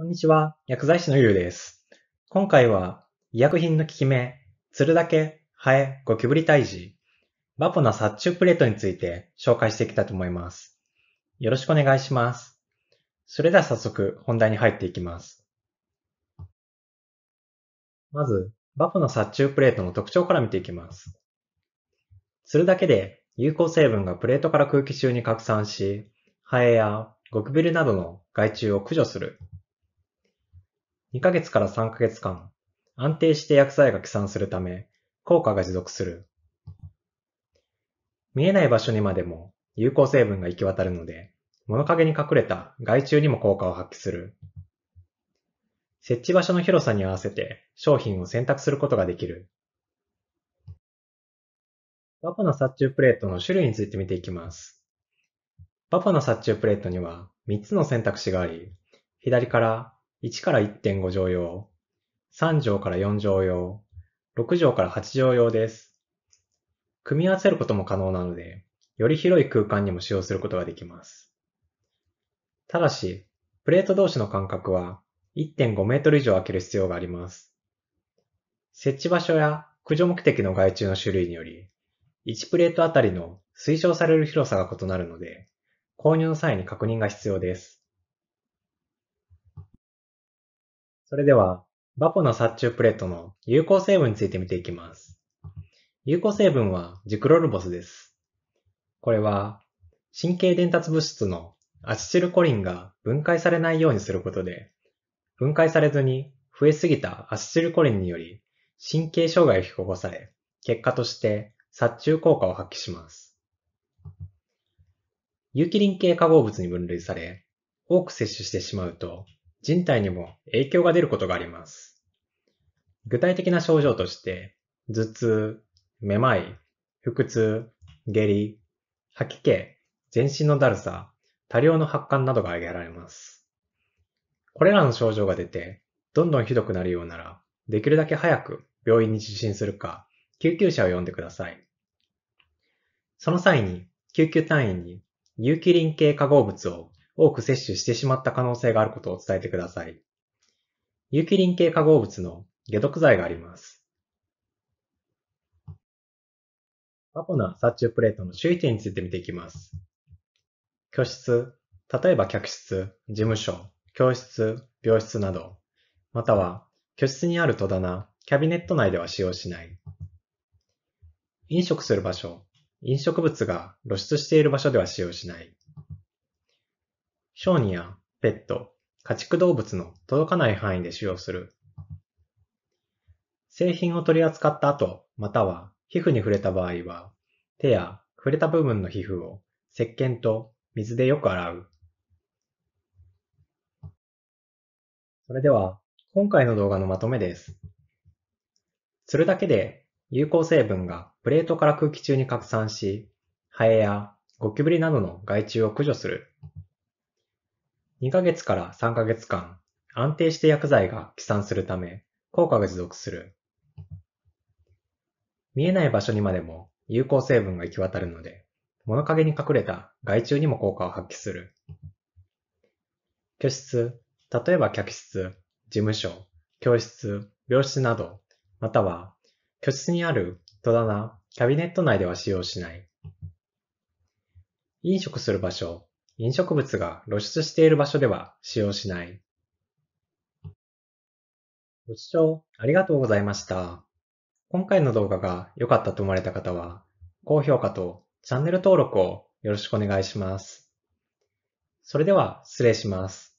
こんにちは、薬剤師のゆうです。今回は、医薬品の効き目、つるだけ、ハエ、ゴキブリ退治、バポな殺虫プレートについて紹介していきたいと思います。よろしくお願いします。それでは早速本題に入っていきます。まず、バポの殺虫プレートの特徴から見ていきます。釣るだけで有効成分がプレートから空気中に拡散し、ハエやゴキブリなどの害虫を駆除する2ヶ月から3ヶ月間、安定して薬剤が起散するため、効果が持続する。見えない場所にまでも有効成分が行き渡るので、物陰に隠れた害虫にも効果を発揮する。設置場所の広さに合わせて商品を選択することができる。バパの殺虫プレートの種類について見ていきます。バパの殺虫プレートには3つの選択肢があり、左から1から1.5乗用、3乗から4乗用、6畳から8畳用です。組み合わせることも可能なので、より広い空間にも使用することができます。ただし、プレート同士の間隔は1.5メートル以上空ける必要があります。設置場所や駆除目的の害虫の種類により、1プレートあたりの推奨される広さが異なるので、購入の際に確認が必要です。それでは、バポの殺虫プレートの有効成分について見ていきます。有効成分はジクロルボスです。これは、神経伝達物質のアチチルコリンが分解されないようにすることで、分解されずに増えすぎたアチチルコリンにより神経障害を引き起こされ、結果として殺虫効果を発揮します。有機リン系化合物に分類され、多く摂取してしまうと人体にも影響が出ることがあります。具体的な症状として、頭痛、めまい、腹痛、下痢、吐き気、全身のだるさ、多量の発汗などが挙げられます。これらの症状が出て、どんどんひどくなるようなら、できるだけ早く病院に受診するか、救急車を呼んでください。その際に、救急隊員に有機リン系化合物を多く摂取してしまった可能性があることを伝えてください。有機リン系化合物の解毒剤があります。アポナ殺虫プレートの注意点について見ていきます。居室、例えば客室、事務所、教室、病室など、または居室にある戸棚、キャビネット内では使用しない。飲食する場所、飲食物が露出している場所では使用しない。小児やペット、家畜動物の届かない範囲で使用する。製品を取り扱った後、または皮膚に触れた場合は、手や触れた部分の皮膚を石鹸と水でよく洗う。それでは、今回の動画のまとめです。するだけで有効成分がプレートから空気中に拡散し、ハエやゴキブリなどの害虫を駆除する2ヶ月から3ヶ月間、安定して薬剤が起産するため、効果が持続する。見えない場所にまでも有効成分が行き渡るので、物陰に隠れた害虫にも効果を発揮する。居室、例えば客室、事務所、教室、病室など、または、居室にある戸棚、キャビネット内では使用しない。飲食する場所、飲食物が露出している場所では使用しない。ご視聴ありがとうございました。今回の動画が良かったと思われた方は、高評価とチャンネル登録をよろしくお願いします。それでは失礼します。